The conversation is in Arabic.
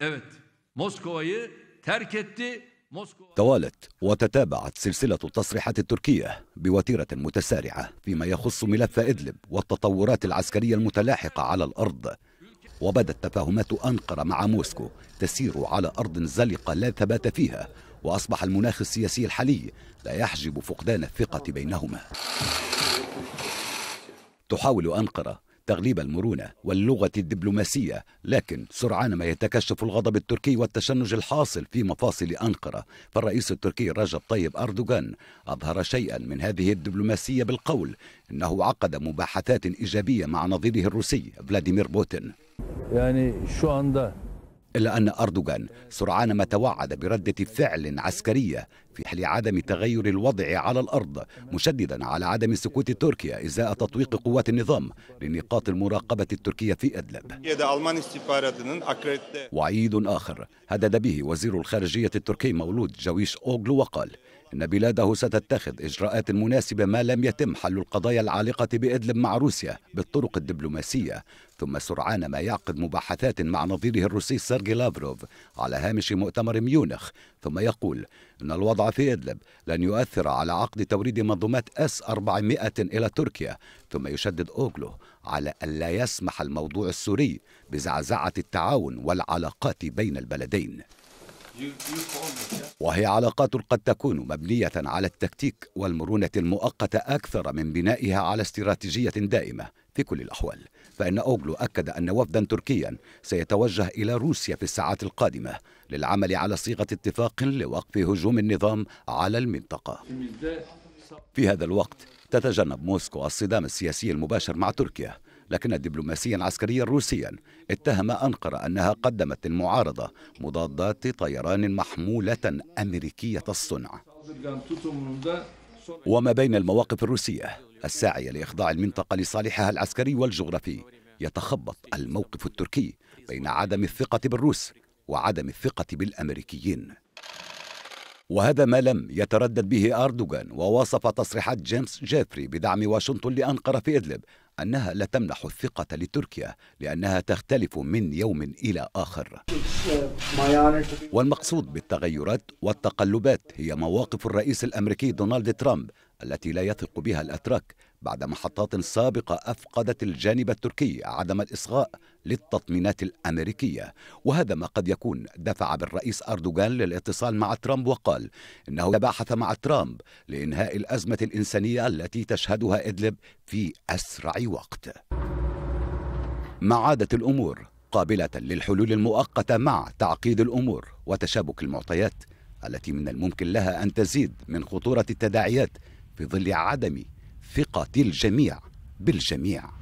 Evet. Moskova'yı terk etti. توالت وتتابعت سلسلة التصريحات التركية بوتيرة متسارعة فيما يخص ملف إدلب والتطورات العسكرية المتلاحقة على الأرض وبدت تفاهمات أنقرة مع موسكو تسير على أرض زلقة لا ثبات فيها وأصبح المناخ السياسي الحالي لا يحجب فقدان الثقة بينهما تحاول أنقرة تغليب المرونة واللغة الدبلوماسية لكن سرعان ما يتكشف الغضب التركي والتشنج الحاصل في مفاصل أنقرة فالرئيس التركي رجب طيب أردوغان أظهر شيئا من هذه الدبلوماسية بالقول أنه عقد مباحثات إيجابية مع نظيره الروسي فلاديمير بوتين يعني شو عنده إلا أن أردوغان سرعان ما توعد بردة فعل عسكرية في حال عدم تغير الوضع على الأرض مشددا على عدم سكوت تركيا إزاء تطويق قوات النظام لنقاط المراقبة التركية في أدلب وعيد آخر هدد به وزير الخارجية التركي مولود جويش أوغلو وقال إن بلاده ستتخذ إجراءات مناسبة ما لم يتم حل القضايا العالقة بإدلب مع روسيا بالطرق الدبلوماسية ثم سرعان ما يعقد مباحثات مع نظيره الروسي سيرجي لافروف على هامش مؤتمر ميونخ ثم يقول أن الوضع في إدلب لن يؤثر على عقد توريد منظومات أس 400 إلى تركيا ثم يشدد أوغلو على ألا يسمح الموضوع السوري بزعزعة التعاون والعلاقات بين البلدين وهي علاقات قد تكون مبنية على التكتيك والمرونة المؤقتة أكثر من بنائها على استراتيجية دائمة في كل الأحوال فإن أوغلو أكد أن وفدا تركيا سيتوجه إلى روسيا في الساعات القادمة للعمل على صيغة اتفاق لوقف هجوم النظام على المنطقة في هذا الوقت تتجنب موسكو الصدام السياسي المباشر مع تركيا لكن دبلوماسيا عسكريا روسيا اتهم أنقرة أنها قدمت المعارضة مضادات طيران محمولة أمريكية الصنع وما بين المواقف الروسية الساعية لإخضاع المنطقة لصالحها العسكري والجغرافي يتخبط الموقف التركي بين عدم الثقة بالروس وعدم الثقة بالأمريكيين وهذا ما لم يتردد به أردوغان ووصف تصريحات جيمس جيفري بدعم واشنطن لأنقرة في إدلب أنها لا تمنح الثقة لتركيا لأنها تختلف من يوم إلى آخر والمقصود بالتغيرات والتقلبات هي مواقف الرئيس الأمريكي دونالد ترامب التي لا يثق بها الأتراك بعد محطات سابقة أفقدت الجانب التركي عدم الإصغاء للتطمينات الأمريكية وهذا ما قد يكون دفع بالرئيس أردوغان للاتصال مع ترامب وقال إنه تباحث مع ترامب لإنهاء الأزمة الإنسانية التي تشهدها إدلب في أسرع وقت ما عادت الأمور قابلة للحلول المؤقتة مع تعقيد الأمور وتشابك المعطيات التي من الممكن لها أن تزيد من خطورة التداعيات في ظل عدم ثقة الجميع بالجميع